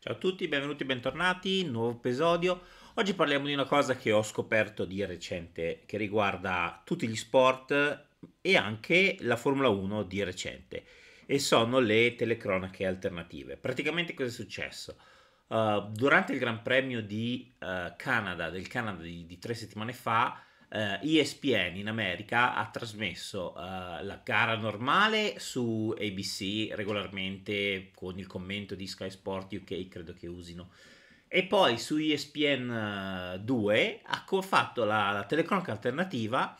Ciao a tutti, benvenuti e bentornati, nuovo episodio. Oggi parliamo di una cosa che ho scoperto di recente che riguarda tutti gli sport e anche la Formula 1 di recente e sono le telecronache alternative. Praticamente cosa è successo? Uh, durante il Gran Premio di uh, Canada, del Canada di, di tre settimane fa, eh, ESPN in America ha trasmesso eh, la gara normale su ABC regolarmente con il commento di Sky Sport UK, credo che usino. E poi su ESPN 2 eh, ha fatto la, la telecronaca alternativa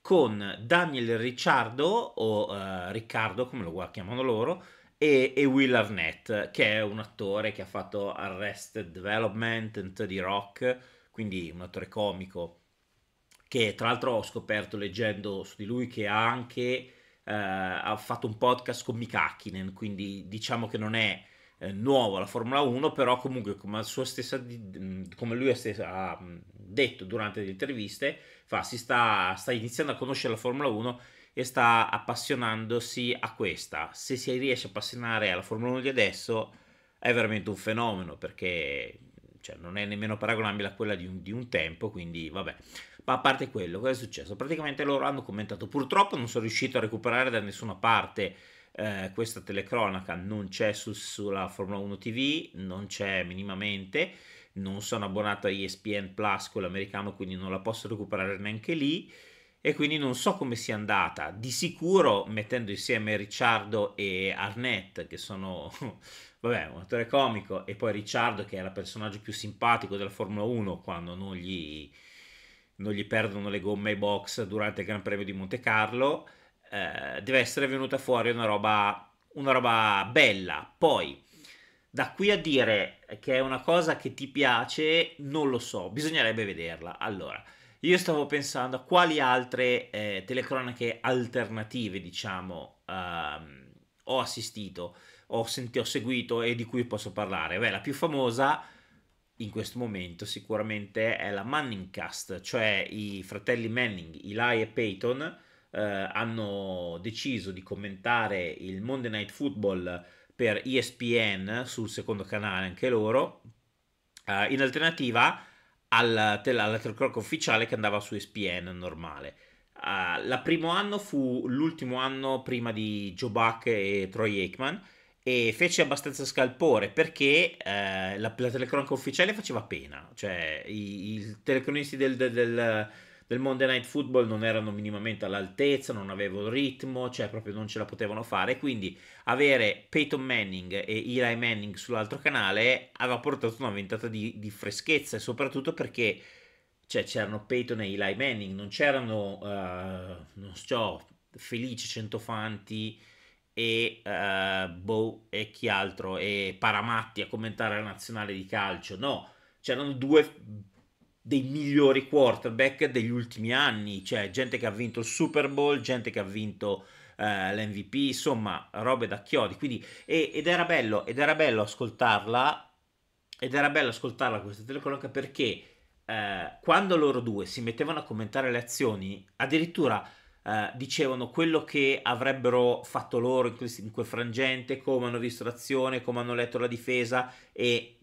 con Daniel Ricciardo o uh, Riccardo, come lo chiamano loro, e, e, Will Arnett, che è un attore che ha fatto Arrested Development, and 30 Rock, quindi un attore comico che tra l'altro ho scoperto leggendo su di lui che ha anche eh, ha fatto un podcast con Mikakkinen, quindi diciamo che non è eh, nuovo alla Formula 1, però comunque come, stessa, come lui stessa, ha detto durante le interviste, fa, si sta, sta iniziando a conoscere la Formula 1 e sta appassionandosi a questa. Se si riesce a appassionare alla Formula 1 di adesso è veramente un fenomeno perché cioè non è nemmeno paragonabile a quella di un, di un tempo, quindi vabbè. Ma a parte quello, cosa è successo? Praticamente loro hanno commentato, purtroppo non sono riuscito a recuperare da nessuna parte eh, questa telecronaca, non c'è su, sulla Formula 1 TV, non c'è minimamente, non sono abbonato a ESPN Plus, quello americano, quindi non la posso recuperare neanche lì e quindi non so come sia andata. Di sicuro, mettendo insieme Ricciardo e Arnett, che sono vabbè, un attore comico e poi Ricciardo che era il personaggio più simpatico della Formula 1 quando non gli, non gli perdono le gomme ai box durante il Gran Premio di Monte Carlo, eh, deve essere venuta fuori una roba, una roba bella. Poi, da qui a dire che è una cosa che ti piace, non lo so, bisognerebbe vederla. Allora, io stavo pensando a quali altre eh, telecronache alternative, diciamo, ehm, ho assistito ho, sent- ho seguito e di cui posso parlare? Beh, la più famosa in questo momento sicuramente è la Manning Cast, cioè i fratelli Manning, Eli e Peyton, eh, hanno deciso di commentare il Monday Night Football per ESPN sul secondo canale anche loro, eh, in alternativa al tel- alla telecronaca ufficiale che andava su ESPN normale. Uh, la primo anno fu l'ultimo anno prima di Joe Buck e Troy Aikman, e fece abbastanza scalpore perché eh, la, la, telecronaca ufficiale faceva pena, cioè i, i telecronisti del, del, del, del, Monday Night Football non erano minimamente all'altezza, non avevano ritmo, cioè proprio non ce la potevano fare, quindi avere Peyton Manning e Eli Manning sull'altro canale aveva portato una ventata di, di freschezza e soprattutto perché cioè, c'erano Peyton e Eli Manning, non c'erano, uh, non so, Felice Centofanti e uh, boh, e chi altro e Paramatti a commentare la nazionale di calcio. No, c'erano due dei migliori quarterback degli ultimi anni, cioè gente che ha vinto il Super Bowl, gente che ha vinto uh, eh, l'MVP, insomma, robe da chiodi. Quindi, e, ed era bello, ed era bello ascoltarla ed era bello ascoltarla questa telecronaca perché eh, quando loro due si mettevano a commentare le azioni, addirittura eh, dicevano quello che avrebbero fatto loro in, in quel frangente, come hanno visto l'azione, come hanno letto la difesa e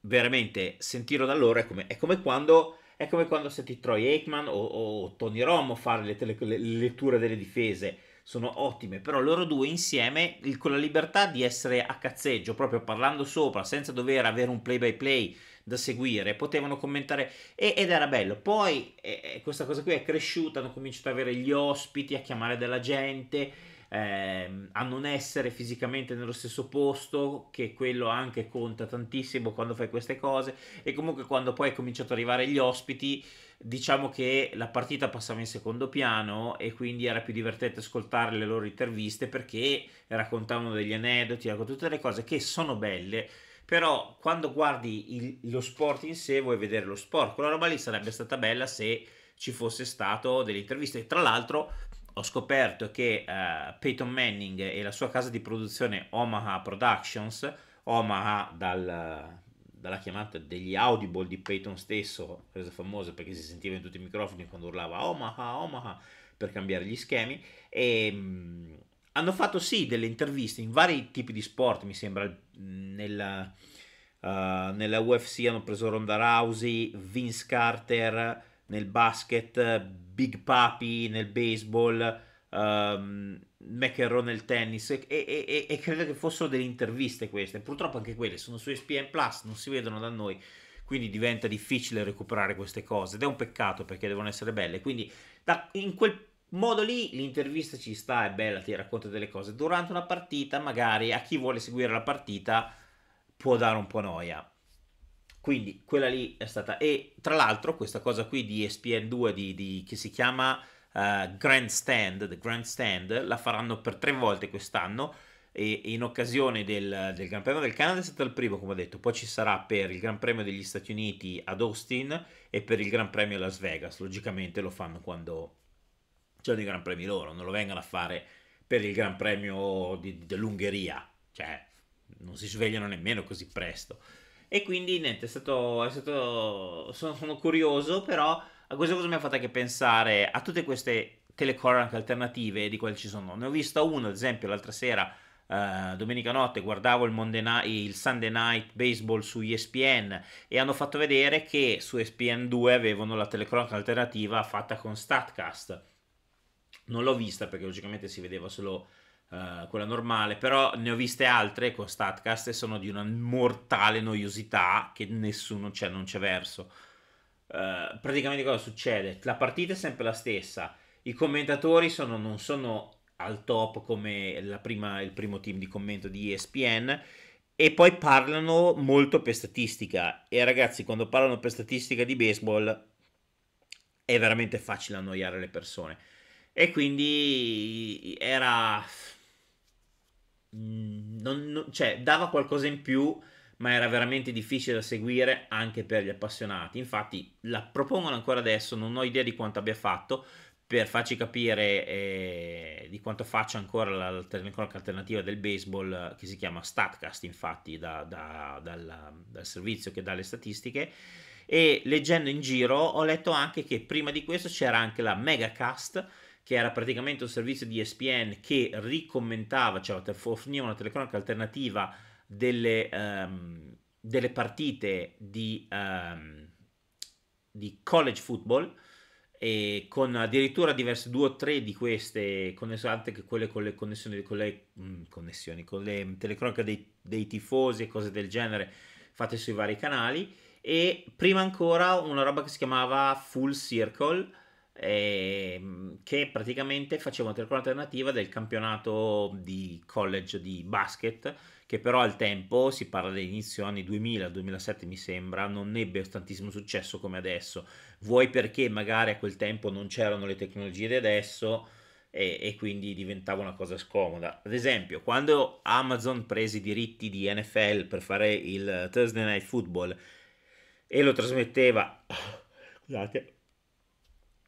veramente sentirlo da loro è come, è come quando è come quando senti Troy Aikman o, o Tony Romo fare le, tele, le, letture delle difese, sono ottime, però loro due insieme il, con la libertà di essere a cazzeggio, proprio parlando sopra, senza dover avere un play by play da seguire, potevano commentare e, ed era bello. Poi eh, eh, questa cosa qui è cresciuta, hanno cominciato ad avere gli ospiti, a chiamare della gente, eh, a non essere fisicamente nello stesso posto, che quello anche conta tantissimo quando fai queste cose. E comunque quando poi è cominciato ad arrivare gli ospiti, diciamo che la partita passava in secondo piano e quindi era più divertente ascoltare le loro interviste perché raccontavano degli aneddoti, ecco, tutte le cose che sono belle però quando guardi il, lo sport in sé vuoi vedere lo sport, quella roba lì sarebbe stata bella se ci fosse stato delle interviste, e tra l'altro ho scoperto che uh, Peyton Manning e la sua casa di produzione Omaha Productions, Omaha dal, dalla chiamata degli audible di Peyton stesso, resa famosa perché si sentiva in tutti i microfoni quando urlava Omaha, Omaha, per cambiare gli schemi, e ehm, hanno fatto sì delle interviste in vari tipi di sport, mi sembra, eh, nella, uh, nella UFC hanno preso Ronda Rousey, Vince Carter nel basket, Big Papi nel baseball, um, McEnroe nel tennis e, e, e, e, credo che fossero delle interviste queste. Purtroppo anche quelle sono su ESPN Plus, non si vedono da noi, quindi diventa difficile recuperare queste cose ed è un peccato perché devono essere belle. Quindi da, in quel modo lì l'intervista ci sta, è bella, ti racconta delle cose. Durante una partita, magari a chi vuole seguire la partita può dare un po' noia. Quindi quella lì è stata. E tra l'altro, questa cosa qui di ESPN2 di, di, che si chiama uh, Grandstand, The Grandstand, la faranno per tre volte quest'anno. E in occasione del, del Gran Premio del Canada è stato il primo, come ho detto, poi ci sarà per il Gran Premio degli Stati Uniti ad Austin e per il Gran Premio a Las Vegas. Logicamente lo fanno quando, sono i Gran Premi loro, non lo vengano a fare per il Gran Premio di, dell'Ungheria, cioè non si svegliano nemmeno così presto. E quindi niente, è stato, è stato sono, sono, curioso, però a questa cosa mi ha fatto anche pensare a tutte queste telecorranche alternative di quali ci sono. Ne ho vista una, ad esempio, l'altra sera, eh, domenica notte, guardavo il, Monday, il Sunday Night Baseball su ESPN e hanno fatto vedere che su ESPN 2 avevano la telecorranca alternativa fatta con StatCast non l'ho vista perché logicamente si vedeva solo uh, quella normale, però ne ho viste altre con Statcast e sono di una mortale noiosità che nessuno c'è, cioè, non c'è verso. Uh, praticamente cosa succede? La partita è sempre la stessa, i commentatori sono, non sono al top come prima, il primo team di commento di ESPN e poi parlano molto per statistica e ragazzi quando parlano per statistica di baseball è veramente facile annoiare le persone e quindi era... Mm, non, non, cioè, dava qualcosa in più, ma era veramente difficile da seguire anche per gli appassionati. Infatti, la propongono ancora adesso, non ho idea di quanto abbia fatto, per farci capire eh, di quanto faccia ancora l'alternativa del baseball che si chiama Statcast infatti da, da, dal, dal, servizio che dà le statistiche e leggendo in giro ho letto anche che prima di questo c'era anche la Megacast che era praticamente un servizio di ESPN che ricommentava, cioè forniva una telecronaca alternativa delle, um, delle partite di, um, di college football e con addirittura diverse due o tre di queste connesse che quelle con le connessioni con le, mm, connessioni, con le telecronache dei, dei, tifosi e cose del genere fatte sui vari canali e prima ancora una roba che si chiamava Full Circle Ehm, che praticamente faceva una tricolore alternativa del campionato di college di basket, che però al tempo, si parla dell'inizio anni 2000-2007 mi sembra, non ebbe tantissimo successo come adesso. Vuoi perché magari a quel tempo non c'erano le tecnologie di adesso e, e quindi diventava una cosa scomoda. Ad esempio, quando Amazon prese i diritti di NFL per fare il Thursday Night Football e lo trasmetteva... Scusate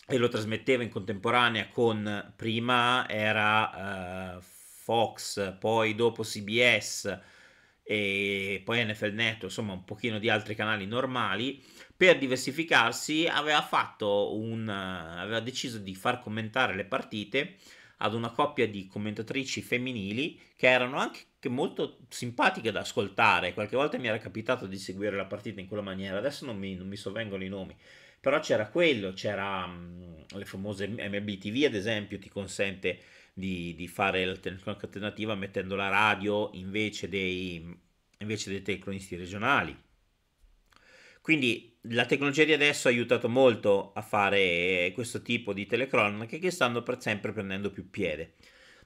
e lo trasmetteva in contemporanea con prima era eh, Fox, poi dopo CBS e poi NFL Network, insomma un pochino di altri canali normali, per diversificarsi aveva fatto un aveva deciso di far commentare le partite ad una coppia di commentatrici femminili che erano anche molto simpatiche da ascoltare. Qualche volta mi era capitato di seguire la partita in quella maniera, adesso non mi, non mi sovvengono i nomi però c'era quello, c'era mm, le famose MBTV ad esempio, ti consente di, di fare la telecronaca alternativa mettendo la radio invece dei, invece dei telecronisti regionali. Quindi la tecnologia di adesso ha aiutato molto a fare questo tipo di telecronache che stanno per sempre prendendo più piede.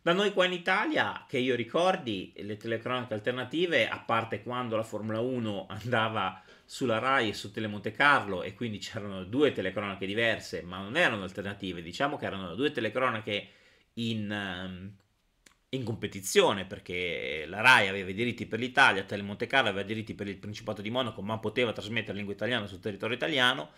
Da noi qua in Italia, che io ricordi, le telecronache alternative, a parte quando la Formula 1 andava sulla RAI e su Telemonte Carlo e quindi c'erano due telecronache diverse, ma non erano alternative, diciamo che erano due telecronache in, ehm, in competizione perché la RAI aveva i diritti per l'Italia, Telemonte Carlo aveva i diritti per il Principato di Monaco, ma poteva trasmettere in lingua italiana sul territorio italiano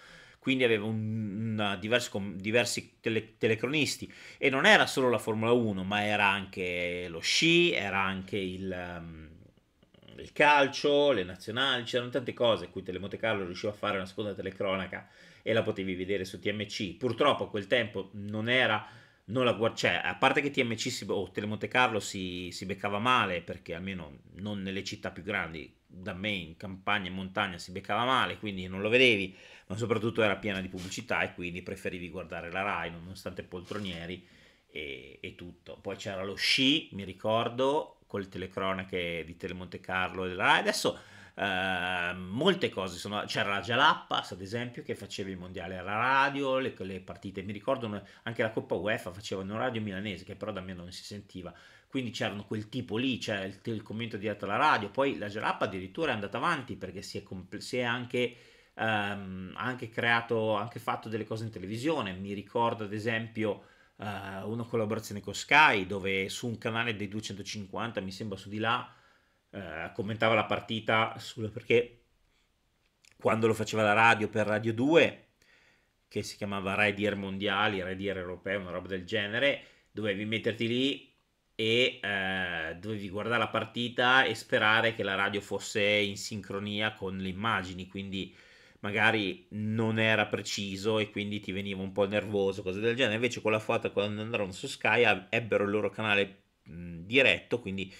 quindi aveva un, una, diversi, diversi tele, telecronisti e non era solo la Formula 1, ma era anche lo sci, era anche il, um, il calcio, le nazionali, c'erano tante cose cui Telemonte Carlo riusciva a fare una seconda telecronaca e la potevi vedere su TMC. Purtroppo a quel tempo non era non la guarda, cioè, a parte che TMC si, o Telemonte Carlo si, si, beccava male, perché almeno non nelle città più grandi, da me in campagna e montagna si beccava male, quindi non lo vedevi, ma soprattutto era piena di pubblicità e quindi preferivi guardare la Rai, nonostante poltronieri e, e tutto. Poi c'era lo sci, mi ricordo, con le telecronache di Telemonte Carlo e della Rai, adesso Ehm, molte cose sono, c'era la Jalappas ad esempio che faceva il mondiale alla radio, le, le partite, mi ricordo anche la Coppa UEFA facevano radio milanese che però da me non si sentiva, quindi c'erano quel tipo lì, c'era cioè il, il commento diretto alla radio, poi la Jalappa addirittura è andata avanti perché si è, compl- si è anche... Um, anche creato, anche fatto delle cose in televisione. Mi ricordo ad esempio eh, una collaborazione con Sky dove su un canale dei 250, mi sembra su di là, eh, commentava la partita sulla, perché quando lo faceva la radio per Radio 2, che si chiamava Rai Mondiali, Rai di Europeo, una roba del genere, dovevi metterti lì e eh, dovevi guardare la partita e sperare che la radio fosse in sincronia con le immagini, quindi magari non era preciso e quindi ti veniva un po' nervoso, cose del genere. Invece con la foto quando andarono su Sky ebbero il loro canale mh, diretto, quindi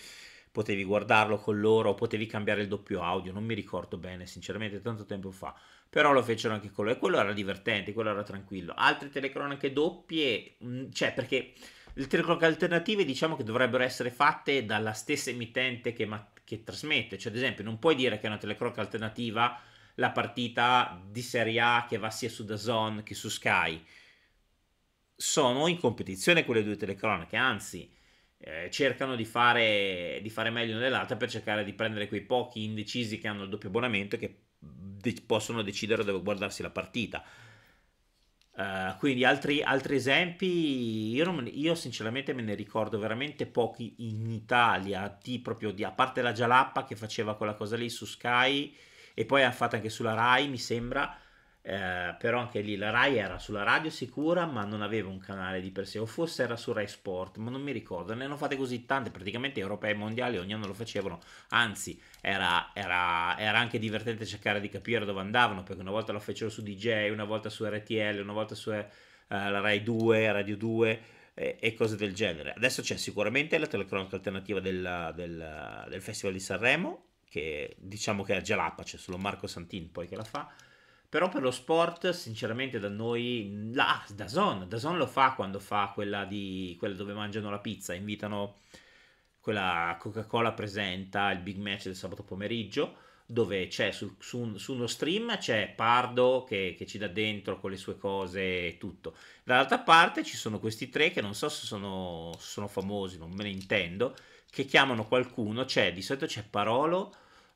potevi guardarlo con loro, potevi cambiare il doppio audio, non mi ricordo bene sinceramente tanto tempo fa, però lo fecero anche con loro e quello era divertente, quello era tranquillo. Altre telecronache doppie, mm, cioè perché le telecronache alternative diciamo che dovrebbero essere fatte dalla stessa emittente che, ma- che trasmette, cioè ad esempio non puoi dire che è una telecronaca alternativa la partita di Serie A che va sia su DAZN che su Sky. Sono in competizione quelle due telecronache, anzi eh, cercano di fare, di fare meglio dell'altra per cercare di prendere quei pochi indecisi che hanno il doppio abbonamento e che de- possono decidere dove guardarsi la partita. Uh, quindi altri, altri esempi, io, non, io, sinceramente me ne ricordo veramente pochi in Italia, di, proprio di, a parte la Jalappa che faceva quella cosa lì su Sky e poi ha fatto anche sulla Rai, mi sembra, eh, però anche lì la Rai era sulla radio sicura ma non aveva un canale di per sé o forse era su Rai Sport ma non mi ricordo ne hanno fatte così tante praticamente europei e mondiali ogni anno lo facevano anzi era, era, era, anche divertente cercare di capire dove andavano perché una volta lo fecero su DJ una volta su RTL una volta su eh, la Rai 2 Radio 2 eh, e cose del genere. Adesso c'è sicuramente la telecronaca alternativa del, del, del Festival di Sanremo, che diciamo che è già l'APA, c'è solo Marco Santin poi che la fa, però per lo sport, sinceramente, da noi... La, ah, da Zon, da Zon lo fa quando fa quella, di, quella dove mangiano la pizza, invitano quella Coca-Cola presenta il big match del sabato pomeriggio dove c'è su, su, su uno stream c'è Pardo che, che, ci dà dentro con le sue cose e tutto dall'altra parte ci sono questi tre che non so se sono, sono famosi non me ne intendo che chiamano qualcuno c'è di solito c'è Parolo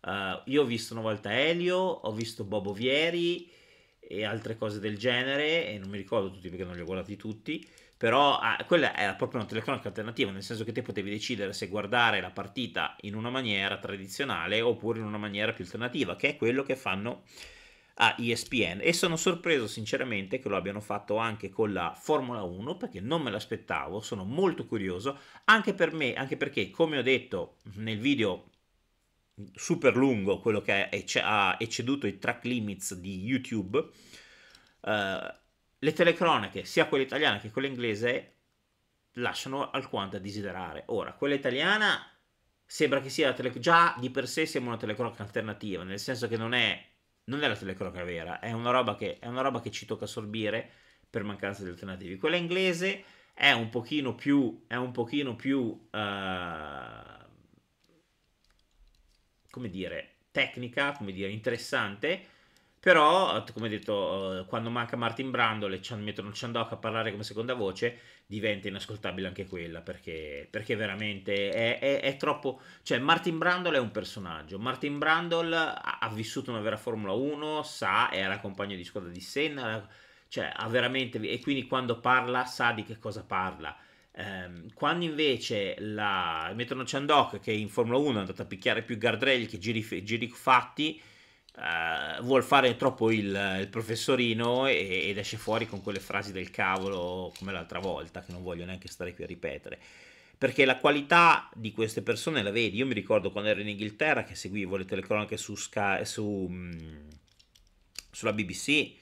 Uh, io ho visto una volta Elio, ho visto Bobo Vieri e altre cose del genere, e non mi ricordo tutti perché non li ho guardati tutti, però ah, quella era proprio una telecronaca alternativa, nel senso che te potevi decidere se guardare la partita in una maniera tradizionale oppure in una maniera più alternativa, che è quello che fanno a ESPN e sono sorpreso sinceramente che lo abbiano fatto anche con la Formula 1 perché non me l'aspettavo, sono molto curioso anche per me, anche perché come ho detto nel video super lungo quello che ha ecceduto i track limits di YouTube, eh, le telecronache, sia quella italiana che quella inglese, lasciano alquanto a desiderare. Ora, quella italiana sembra che sia tele- già di per sé sembra una telecronaca alternativa, nel senso che non è, non è la telecronaca vera, è una, roba che, è una roba che ci tocca assorbire per mancanza di alternativi. Quella inglese è un pochino più, è un pochino più uh, come dire, tecnica, come dire, interessante. Però, eh, come detto, eh, quando manca Martin Brando e mettono Chandok a parlare come seconda voce, diventa inascoltabile anche quella, perché, perché veramente è, è, è, troppo... Cioè, Martin Brandol è un personaggio. Martin Brandol ha, ha, vissuto una vera Formula 1, sa, era compagno di squadra di Senna, cioè, ha veramente... E quindi quando parla sa di che cosa parla Ehm, quando invece la mettono Chandok che in Formula 1 è andato a picchiare più guardrail che giri, giri fatti uh, vuol fare troppo il, il professorino e, ed esce fuori con quelle frasi del cavolo come l'altra volta che non voglio neanche stare qui a ripetere perché la qualità di queste persone la vedi io mi ricordo quando ero in Inghilterra che seguivo le telecronache su, Sky, su mm, sulla BBC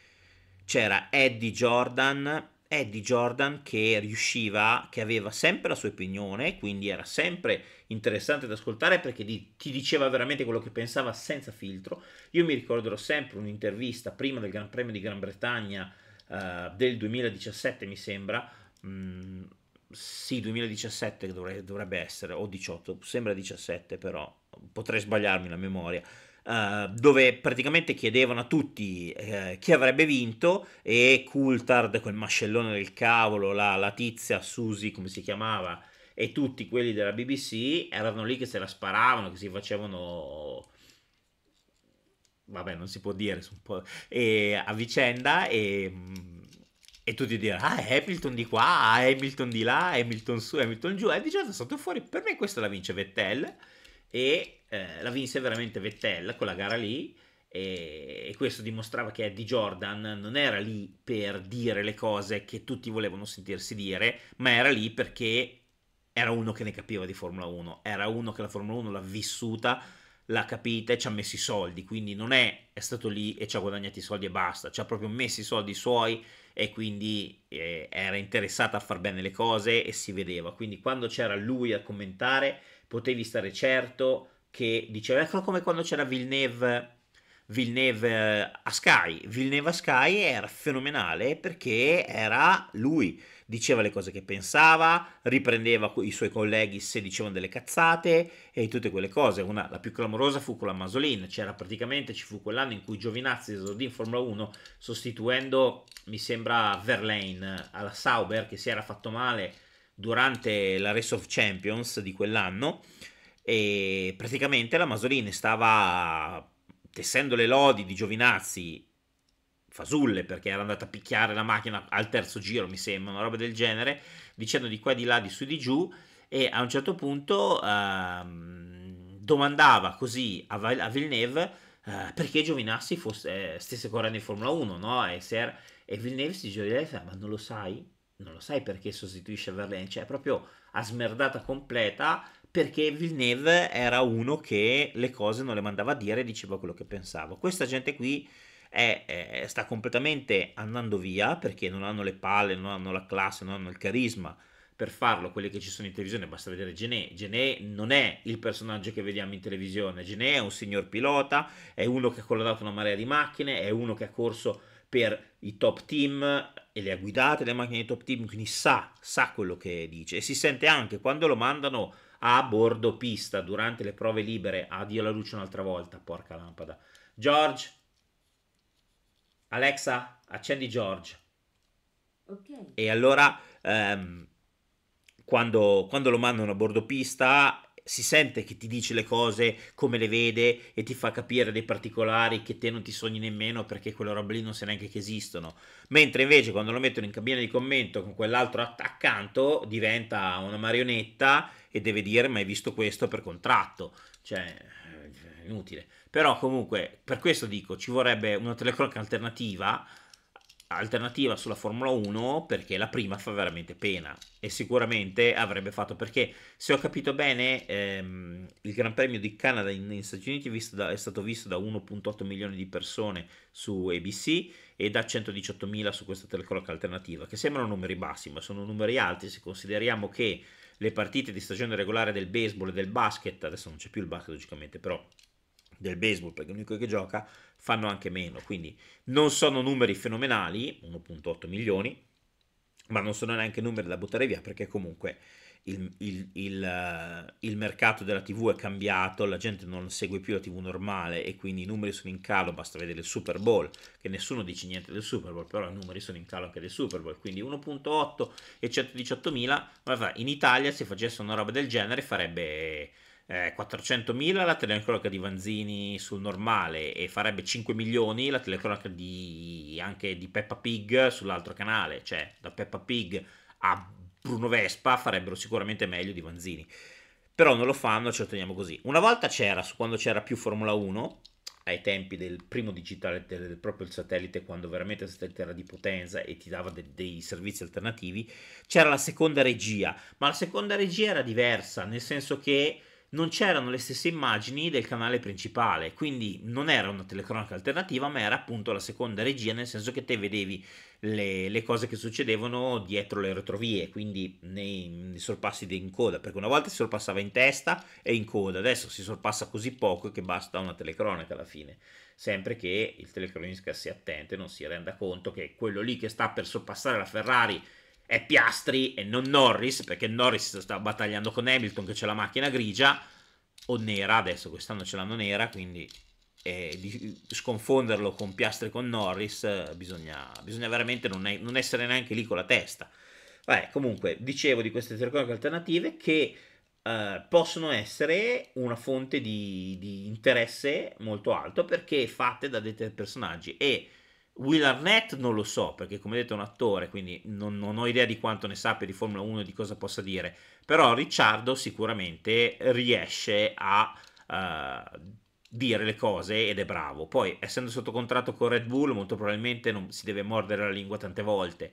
c'era Eddie Jordan Eddie Jordan che riusciva, che aveva sempre la sua opinione, quindi era sempre interessante da ascoltare perché di, ti diceva veramente quello che pensava senza filtro. Io mi ricorderò sempre un'intervista prima del Gran Premio di Gran Bretagna eh, del 2017, mi sembra. Mm, sì, 2017 dovrebbe essere, o 18, sembra 17 però, potrei sbagliarmi la memoria eh, dove praticamente chiedevano a tutti eh, chi avrebbe vinto e Coulthard, quel mascellone del cavolo, la, la tizia Susi, come si chiamava, e tutti quelli della BBC erano lì che se la sparavano, che si facevano vabbè non si può dire e, a vicenda e, e tutti dire ah Hamilton di qua, ah, Hamilton di là, Hamilton su, Hamilton giù e di certo è stato fuori per me questa è la vince Vettel e eh, la vinse veramente Vettel quella gara lì e, e questo dimostrava che Eddie Jordan non era lì per dire le cose che tutti volevano sentirsi dire, ma era lì perché era uno che ne capiva di Formula 1, era uno che la Formula 1 l'ha vissuta l'ha capita e ci ha messo i soldi, quindi non è, è stato lì e ci ha guadagnato i soldi e basta, ci ha proprio messo i soldi suoi e quindi eh, era interessata a far bene le cose e si vedeva, quindi quando c'era lui a commentare potevi stare certo che diceva, ecco come quando c'era Villeneuve, Villeneuve eh, a Sky, Villeneuve a Sky era fenomenale perché era lui, diceva le cose che pensava, riprendeva i suoi colleghi se dicevano delle cazzate e tutte quelle cose. Una, la più clamorosa fu con la Masolin, c'era praticamente, ci fu quell'anno in cui Giovinazzi esordì in Formula 1 sostituendo, mi sembra, Verlaine alla Sauber che si era fatto male durante la Race of Champions di quell'anno e praticamente la Masolini stava tessendo le lodi di Giovinazzi fasulle perché era andata a picchiare la macchina al terzo giro mi sembra una roba del genere dicendo di qua di là di su di giù e a un certo punto ehm, domandava così a, a Villeneuve eh, perché Giovinazzi fosse, eh, stesse correndo in Formula 1 no? e, er, e Villeneuve si diceva ma non lo sai? non lo sai perché sostituisce Verlaine, cioè proprio a smerdata completa perché Villeneuve era uno che le cose non le mandava a dire e diceva quello che pensava. Questa gente qui è, è, sta completamente andando via perché non hanno le palle, non hanno la classe, non hanno il carisma per farlo, quelli che ci sono in televisione, basta vedere Gené. Gené non è il personaggio che vediamo in televisione, Gené è un signor pilota, è uno che ha collaborato una marea di macchine, è uno che ha corso per i top team, e le ha guidate le macchine di Top Team, quindi sa, sa quello che dice e si sente anche quando lo mandano a bordo pista durante le prove libere. Addio alla luce un'altra volta, porca lampada. George, Alexa, accendi George. Okay. E allora ehm, quando, quando, lo mandano a bordo pista si sente che ti dice le cose come le vede e ti fa capire dei particolari che te non ti sogni nemmeno perché quella roba lì non sa neanche che esistono. Mentre invece quando lo mettono in cabina di commento con quell'altro accanto diventa una marionetta e deve dire ma hai visto questo per contratto. Cioè, eh, inutile. Però comunque, per questo dico, ci vorrebbe una telecronaca alternativa alternativa sulla Formula 1 perché la prima fa veramente pena e sicuramente avrebbe fatto perché se ho capito bene ehm, il Gran Premio di Canada negli Stati Uniti è, da, è stato visto da 1.8 milioni di persone su ABC e da 118 mila su questa telecronaca alternativa che sembrano numeri bassi ma sono numeri alti se consideriamo che le partite di stagione regolare del baseball e del basket adesso non c'è più il basket logicamente però del baseball perché è l'unico che gioca fanno anche meno, quindi non sono numeri fenomenali, 1.8 milioni, ma non sono neanche numeri da buttare via perché comunque il, il, il, eh, il, mercato della TV è cambiato, la gente non segue più la TV normale e quindi i numeri sono in calo, basta vedere il Super Bowl, che nessuno dice niente del Super Bowl, però i numeri sono in calo anche del Super Bowl, quindi 1.8 e 118 mila, in Italia se facesse una roba del genere farebbe eh, 400.000 la telecronaca di Vanzini sul normale e farebbe 5 milioni la telecronaca di, anche di Peppa Pig sull'altro canale, cioè da Peppa Pig a Bruno Vespa farebbero sicuramente meglio di Vanzini. Però non lo fanno, ce lo teniamo così. Una volta c'era, quando c'era più Formula 1, ai tempi del primo digitale del, proprio il satellite, quando veramente il satellite era di potenza e ti dava de- dei servizi alternativi, c'era la seconda regia, ma la seconda regia era diversa, nel senso che non c'erano le stesse immagini del canale principale, quindi non era una telecronaca alternativa, ma era appunto la seconda regia, nel senso che te vedevi le, le cose che succedevano dietro le retrovie, quindi nei, nei sorpassi in coda, perché una volta si sorpassava in testa e in coda, adesso si sorpassa così poco che basta una telecronaca alla fine sempre che il telecronista sia attento e non si renda conto che quello lì che sta per sorpassare la Ferrari è Piastri e non Norris, perché Norris sta battagliando con Hamilton che c'è la macchina grigia o nera, adesso quest'anno ce l'hanno nera, quindi eh, di, sconfonderlo con Piastri e con Norris eh, bisogna, bisogna, veramente non, è, non, essere neanche lì con la testa. Vabbè, comunque, dicevo di queste telecronache alternative che eh, possono essere una fonte di, di interesse molto alto perché fatte da dei personaggi e Will Arnett non lo so, perché come detto è un attore, quindi non, non, ho idea di quanto ne sappia di Formula 1 e di cosa possa dire, però Ricciardo sicuramente riesce a uh, dire le cose ed è bravo. Poi, essendo sotto contratto con Red Bull, molto probabilmente non si deve mordere la lingua tante volte,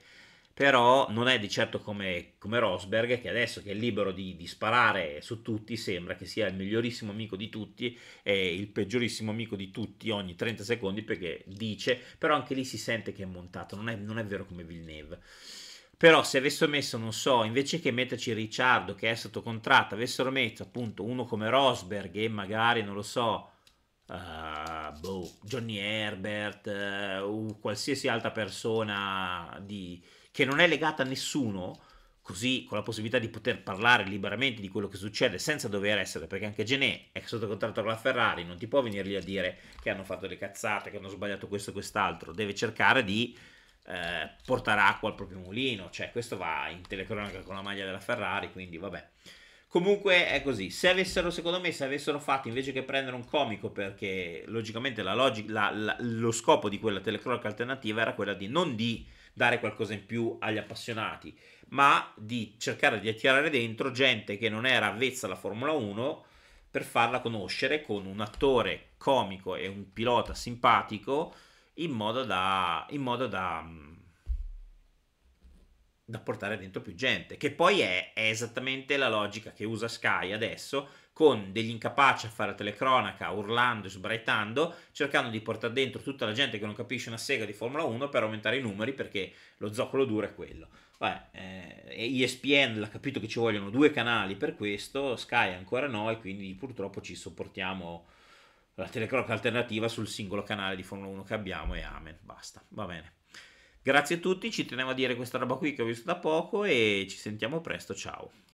però non è di certo come, come Rosberg che adesso che è libero di, di, sparare su tutti sembra che sia il migliorissimo amico di tutti e il peggiorissimo amico di tutti ogni 30 secondi perché dice, però anche lì si sente che è montato, non è, non è vero come Villeneuve però se avessero messo, non so, invece che metterci Ricciardo che è sotto contratto, avessero messo appunto uno come Rosberg e magari, non lo so, uh, boh, Johnny Herbert uh, qualsiasi altra persona di, che non è legata a nessuno, così con la possibilità di poter parlare liberamente di quello che succede senza dover essere, perché anche Genè è sotto contratto con la Ferrari, non ti può venire lì a dire che hanno fatto le cazzate, che hanno sbagliato questo e quest'altro, deve cercare di eh, portare acqua al proprio mulino, cioè questo va in telecronaca con la maglia della Ferrari, quindi vabbè. Comunque è così, se avessero, secondo me, se avessero fatto invece che prendere un comico, perché logicamente la log- la, la, lo scopo di quella telecronaca alternativa era quella di non di dare qualcosa in più agli appassionati, ma di cercare di attirare dentro gente che non era avvezza alla Formula 1 per farla conoscere con un attore comico e un pilota simpatico in modo da, in modo da, mm, da portare dentro più gente, che poi è, è esattamente la logica che usa Sky adesso con degli incapaci a fare telecronaca, urlando e sbraitando, cercando di portare dentro tutta la gente che non capisce una sega di Formula 1 per aumentare i numeri, perché lo zoccolo duro è quello. Vabbè, eh, ESPN l'ha capito che ci vogliono due canali per questo, Sky ancora no, e quindi purtroppo ci sopportiamo la telecronaca alternativa sul singolo canale di Formula 1 che abbiamo e amen, basta, va bene. Grazie a tutti, ci tenevo a dire questa roba qui che ho visto da poco e ci sentiamo presto, ciao.